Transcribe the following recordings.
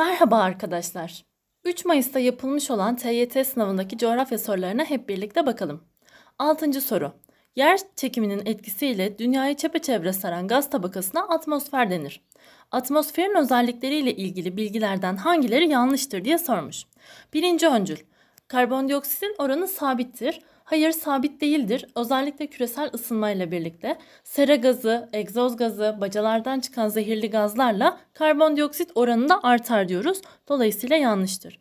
Merhaba arkadaşlar. 3 Mayıs'ta yapılmış olan TYT sınavındaki coğrafya sorularına hep birlikte bakalım. 6. soru. Yer çekiminin etkisiyle dünyayı çepeçevre saran gaz tabakasına atmosfer denir. Atmosferin özellikleriyle ilgili bilgilerden hangileri yanlıştır diye sormuş. Birinci öncül. Karbondioksitin oranı sabittir. Hayır sabit değildir. Özellikle küresel ısınmayla birlikte sera gazı, egzoz gazı, bacalardan çıkan zehirli gazlarla karbondioksit oranı da artar diyoruz. Dolayısıyla yanlıştır.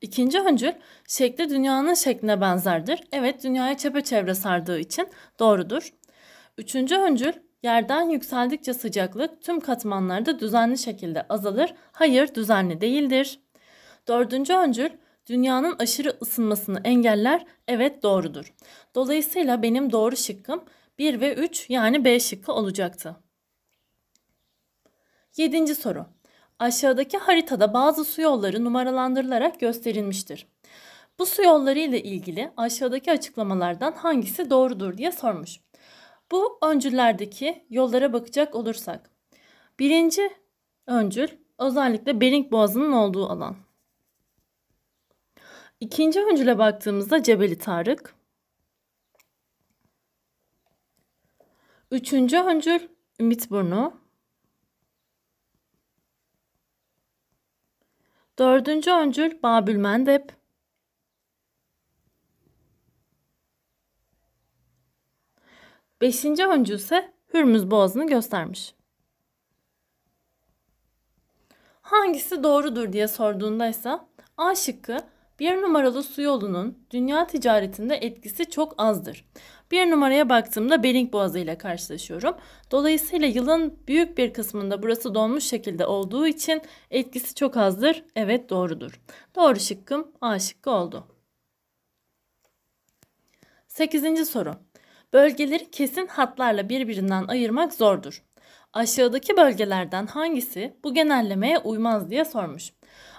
İkinci öncül şekli dünyanın şekline benzerdir. Evet dünyaya çepeçevre sardığı için doğrudur. Üçüncü öncül yerden yükseldikçe sıcaklık tüm katmanlarda düzenli şekilde azalır. Hayır düzenli değildir. Dördüncü öncül dünyanın aşırı ısınmasını engeller evet doğrudur. Dolayısıyla benim doğru şıkkım 1 ve 3 yani B şıkkı olacaktı. 7. soru. Aşağıdaki haritada bazı su yolları numaralandırılarak gösterilmiştir. Bu su yolları ile ilgili aşağıdaki açıklamalardan hangisi doğrudur diye sormuş. Bu öncüllerdeki yollara bakacak olursak. Birinci öncül özellikle Bering Boğazı'nın olduğu alan. İkinci öncüle baktığımızda Cebeli Tarık. Üçüncü öncül Ümit Burnu. Dördüncü öncül Babül Mendep. Beşinci öncü ise Hürmüz Boğazı'nı göstermiş. Hangisi doğrudur diye sorduğunda ise A şıkkı bir numaralı su yolunun dünya ticaretinde etkisi çok azdır. Bir numaraya baktığımda Bering Boğazı ile karşılaşıyorum. Dolayısıyla yılın büyük bir kısmında burası donmuş şekilde olduğu için etkisi çok azdır. Evet doğrudur. Doğru şıkkım A şıkkı oldu. 8. soru. Bölgeleri kesin hatlarla birbirinden ayırmak zordur. Aşağıdaki bölgelerden hangisi bu genellemeye uymaz diye sormuş.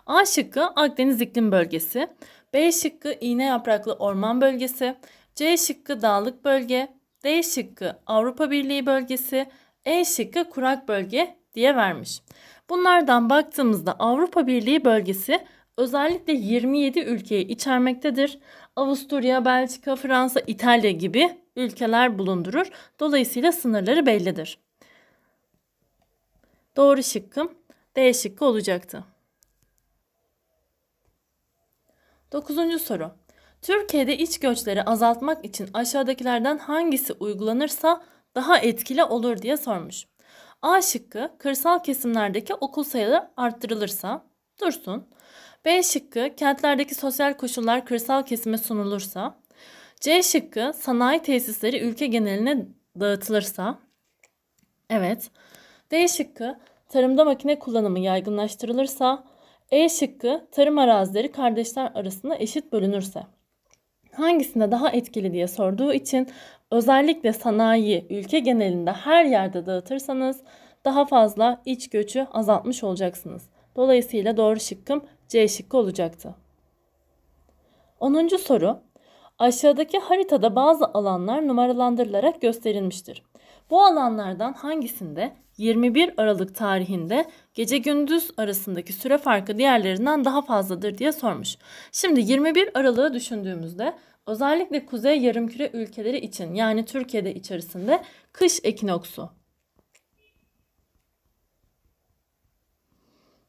A şıkkı Akdeniz iklim bölgesi, B şıkkı iğne yapraklı orman bölgesi, C şıkkı dağlık bölge, D şıkkı Avrupa Birliği bölgesi, E şıkkı kurak bölge diye vermiş. Bunlardan baktığımızda Avrupa Birliği bölgesi özellikle 27 ülkeyi içermektedir. Avusturya, Belçika, Fransa, İtalya gibi ülkeler bulundurur. Dolayısıyla sınırları bellidir. Doğru şıkkım D şıkkı olacaktı. Dokuzuncu soru. Türkiye'de iç göçleri azaltmak için aşağıdakilerden hangisi uygulanırsa daha etkili olur diye sormuş. A şıkkı kırsal kesimlerdeki okul sayıları arttırılırsa dursun. B şıkkı kentlerdeki sosyal koşullar kırsal kesime sunulursa. C şıkkı sanayi tesisleri ülke geneline dağıtılırsa. Evet. D şıkkı tarımda makine kullanımı yaygınlaştırılırsa, E şıkkı tarım arazileri kardeşler arasında eşit bölünürse. Hangisinde daha etkili diye sorduğu için özellikle sanayi ülke genelinde her yerde dağıtırsanız daha fazla iç göçü azaltmış olacaksınız. Dolayısıyla doğru şıkkım C şıkkı olacaktı. 10. soru. Aşağıdaki haritada bazı alanlar numaralandırılarak gösterilmiştir. Bu alanlardan hangisinde 21 Aralık tarihinde gece gündüz arasındaki süre farkı diğerlerinden daha fazladır diye sormuş. Şimdi 21 Aralık'ı düşündüğümüzde özellikle kuzey yarımküre ülkeleri için yani Türkiye'de içerisinde kış ekinoksu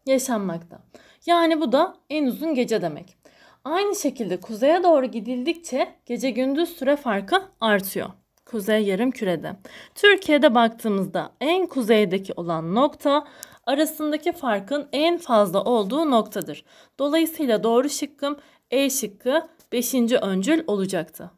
yaşanmakta. Yani bu da en uzun gece demek. Aynı şekilde kuzeye doğru gidildikçe gece gündüz süre farkı artıyor kuzey yarım kürede. Türkiye'de baktığımızda en kuzeydeki olan nokta arasındaki farkın en fazla olduğu noktadır. Dolayısıyla doğru şıkkım E şıkkı 5. öncül olacaktı.